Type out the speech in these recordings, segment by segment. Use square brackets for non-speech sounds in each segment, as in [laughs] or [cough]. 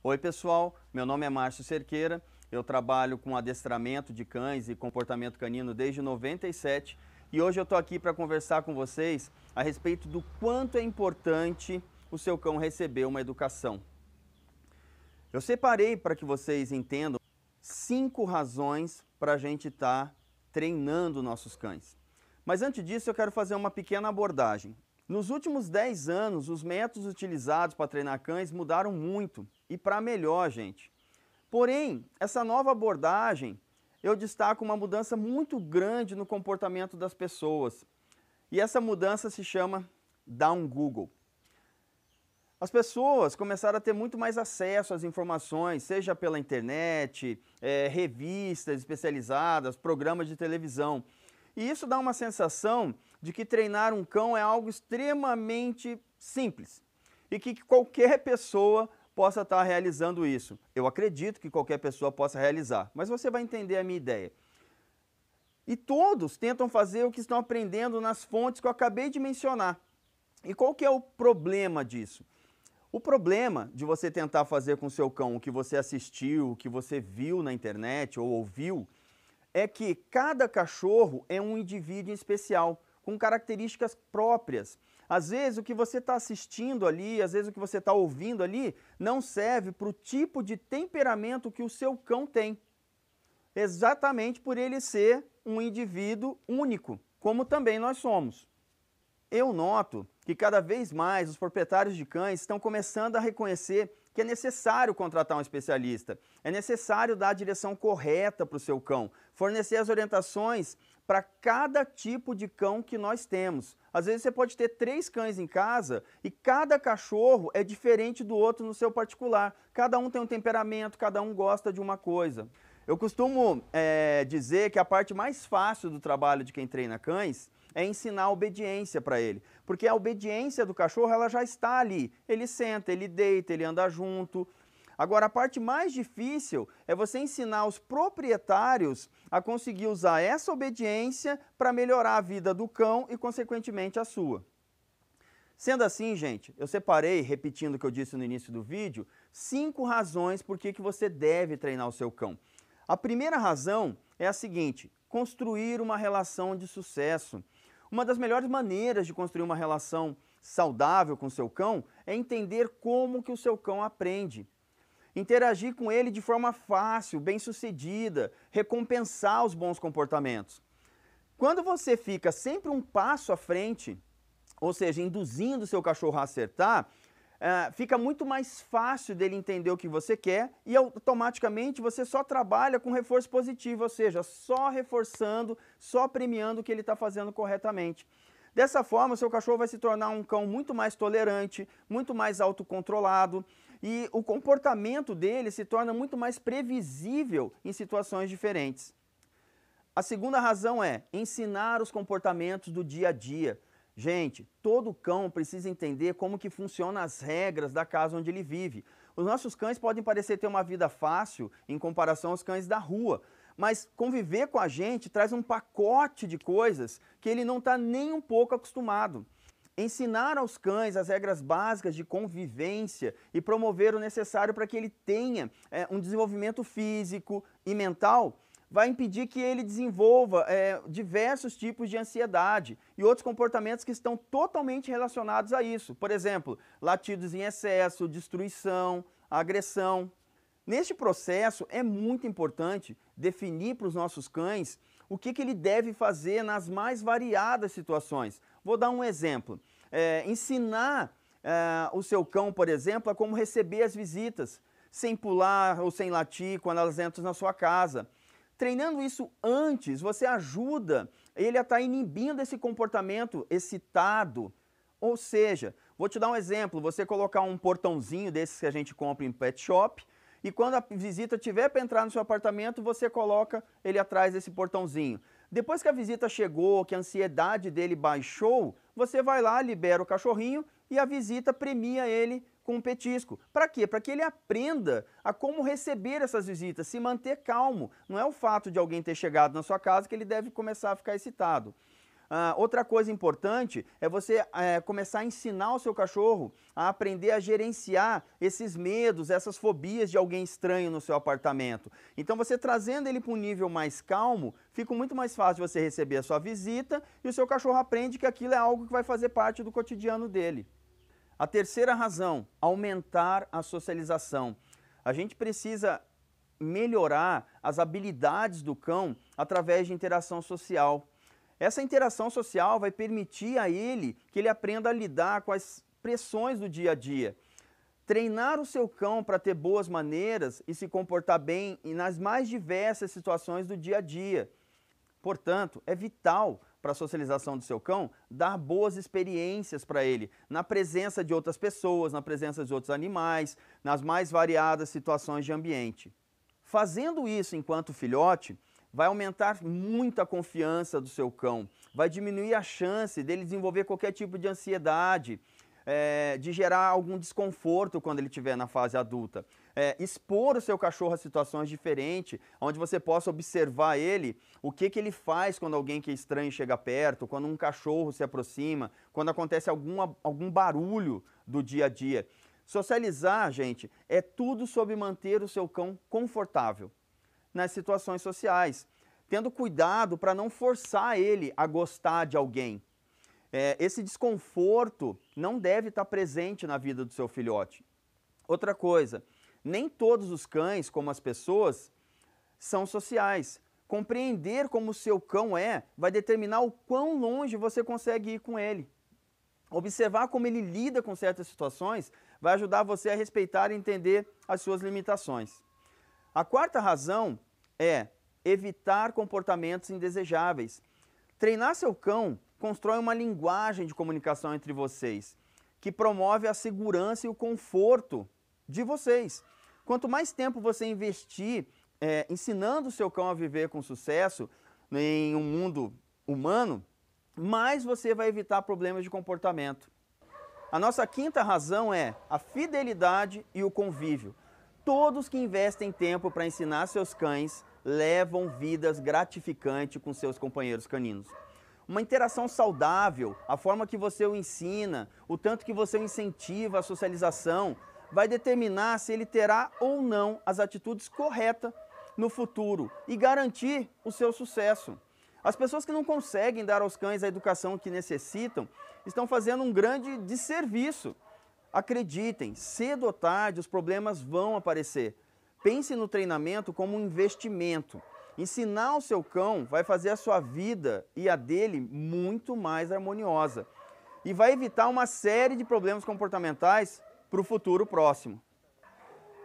Oi, pessoal. Meu nome é Márcio Cerqueira. Eu trabalho com adestramento de cães e comportamento canino desde 97 e hoje eu estou aqui para conversar com vocês a respeito do quanto é importante o seu cão receber uma educação. Eu separei para que vocês entendam cinco razões para a gente estar tá treinando nossos cães. Mas antes disso, eu quero fazer uma pequena abordagem. Nos últimos 10 anos, os métodos utilizados para treinar cães mudaram muito e para melhor, gente. Porém, essa nova abordagem, eu destaco uma mudança muito grande no comportamento das pessoas. E essa mudança se chama Down Google. As pessoas começaram a ter muito mais acesso às informações, seja pela internet, é, revistas especializadas, programas de televisão. E isso dá uma sensação de que treinar um cão é algo extremamente simples e que qualquer pessoa possa estar realizando isso. Eu acredito que qualquer pessoa possa realizar, mas você vai entender a minha ideia. E todos tentam fazer o que estão aprendendo nas fontes que eu acabei de mencionar. E qual que é o problema disso? O problema de você tentar fazer com seu cão o que você assistiu, o que você viu na internet ou ouviu, é que cada cachorro é um indivíduo especial, com características próprias. Às vezes o que você está assistindo ali, às vezes o que você está ouvindo ali, não serve para o tipo de temperamento que o seu cão tem. Exatamente por ele ser um indivíduo único, como também nós somos. Eu noto que cada vez mais os proprietários de cães estão começando a reconhecer que é necessário contratar um especialista, é necessário dar a direção correta para o seu cão, fornecer as orientações para cada tipo de cão que nós temos. Às vezes você pode ter três cães em casa e cada cachorro é diferente do outro no seu particular. Cada um tem um temperamento, cada um gosta de uma coisa. Eu costumo é, dizer que a parte mais fácil do trabalho de quem treina cães é ensinar a obediência para ele, porque a obediência do cachorro ela já está ali. Ele senta, ele deita, ele anda junto. Agora a parte mais difícil é você ensinar os proprietários a conseguir usar essa obediência para melhorar a vida do cão e consequentemente a sua. Sendo assim, gente, eu separei, repetindo o que eu disse no início do vídeo, cinco razões por que, que você deve treinar o seu cão. A primeira razão é a seguinte: construir uma relação de sucesso. Uma das melhores maneiras de construir uma relação saudável com seu cão é entender como que o seu cão aprende. Interagir com ele de forma fácil, bem-sucedida, recompensar os bons comportamentos. Quando você fica sempre um passo à frente, ou seja, induzindo seu cachorro a acertar, Uh, fica muito mais fácil dele entender o que você quer e automaticamente você só trabalha com reforço positivo, ou seja, só reforçando, só premiando o que ele está fazendo corretamente. Dessa forma, seu cachorro vai se tornar um cão muito mais tolerante, muito mais autocontrolado e o comportamento dele se torna muito mais previsível em situações diferentes. A segunda razão é ensinar os comportamentos do dia a dia. Gente, todo cão precisa entender como que funcionam as regras da casa onde ele vive. Os nossos cães podem parecer ter uma vida fácil em comparação aos cães da rua, mas conviver com a gente traz um pacote de coisas que ele não está nem um pouco acostumado. Ensinar aos cães as regras básicas de convivência e promover o necessário para que ele tenha é, um desenvolvimento físico e mental vai impedir que ele desenvolva é, diversos tipos de ansiedade e outros comportamentos que estão totalmente relacionados a isso. Por exemplo, latidos em excesso, destruição, agressão. Neste processo, é muito importante definir para os nossos cães o que, que ele deve fazer nas mais variadas situações. Vou dar um exemplo. É, ensinar é, o seu cão, por exemplo, a como receber as visitas, sem pular ou sem latir quando elas entram na sua casa Treinando isso antes, você ajuda ele a estar tá inibindo esse comportamento excitado. Ou seja, vou te dar um exemplo: você colocar um portãozinho desses que a gente compra em pet shop, e quando a visita tiver para entrar no seu apartamento, você coloca ele atrás desse portãozinho. Depois que a visita chegou, que a ansiedade dele baixou, você vai lá, libera o cachorrinho e a visita premia ele com um petisco. Para quê? Para que ele aprenda a como receber essas visitas, se manter calmo. Não é o fato de alguém ter chegado na sua casa que ele deve começar a ficar excitado. Ah, outra coisa importante é você é, começar a ensinar o seu cachorro a aprender a gerenciar esses medos, essas fobias de alguém estranho no seu apartamento. Então, você trazendo ele para um nível mais calmo, fica muito mais fácil você receber a sua visita e o seu cachorro aprende que aquilo é algo que vai fazer parte do cotidiano dele. A terceira razão, aumentar a socialização. A gente precisa melhorar as habilidades do cão através de interação social. Essa interação social vai permitir a ele que ele aprenda a lidar com as pressões do dia a dia. Treinar o seu cão para ter boas maneiras e se comportar bem nas mais diversas situações do dia a dia. Portanto, é vital para a socialização do seu cão, dar boas experiências para ele, na presença de outras pessoas, na presença de outros animais, nas mais variadas situações de ambiente. Fazendo isso enquanto filhote, vai aumentar muito a confiança do seu cão, vai diminuir a chance dele desenvolver qualquer tipo de ansiedade, é, de gerar algum desconforto quando ele estiver na fase adulta é, expor o seu cachorro a situações diferentes, onde você possa observar ele, o que, que ele faz quando alguém que é estranho chega perto, quando um cachorro se aproxima, quando acontece alguma, algum barulho do dia a dia. Socializar, gente, é tudo sobre manter o seu cão confortável nas situações sociais, tendo cuidado para não forçar ele a gostar de alguém. É, esse desconforto não deve estar tá presente na vida do seu filhote. Outra coisa, nem todos os cães, como as pessoas, são sociais. Compreender como o seu cão é vai determinar o quão longe você consegue ir com ele. Observar como ele lida com certas situações vai ajudar você a respeitar e entender as suas limitações. A quarta razão é evitar comportamentos indesejáveis. Treinar seu cão constrói uma linguagem de comunicação entre vocês que promove a segurança e o conforto de vocês. Quanto mais tempo você investir é, ensinando o seu cão a viver com sucesso em um mundo humano, mais você vai evitar problemas de comportamento. A nossa quinta razão é a fidelidade e o convívio. Todos que investem tempo para ensinar seus cães levam vidas gratificantes com seus companheiros caninos. Uma interação saudável, a forma que você o ensina, o tanto que você o incentiva a socialização, vai determinar se ele terá ou não as atitudes corretas no futuro e garantir o seu sucesso. As pessoas que não conseguem dar aos cães a educação que necessitam estão fazendo um grande desserviço. Acreditem, cedo ou tarde os problemas vão aparecer. Pense no treinamento como um investimento. Ensinar o seu cão vai fazer a sua vida e a dele muito mais harmoniosa e vai evitar uma série de problemas comportamentais para o futuro próximo.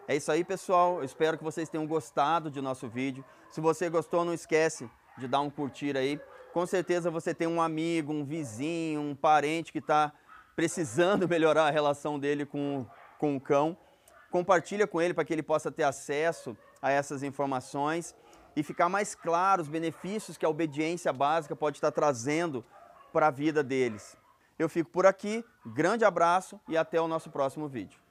É isso aí, pessoal. Eu espero que vocês tenham gostado de nosso vídeo. Se você gostou, não esquece de dar um curtir aí. Com certeza você tem um amigo, um vizinho, um parente que está precisando [laughs] melhorar a relação dele com, com o cão. Compartilha com ele para que ele possa ter acesso a essas informações e ficar mais claro os benefícios que a obediência básica pode estar trazendo para a vida deles. Eu fico por aqui, grande abraço e até o nosso próximo vídeo.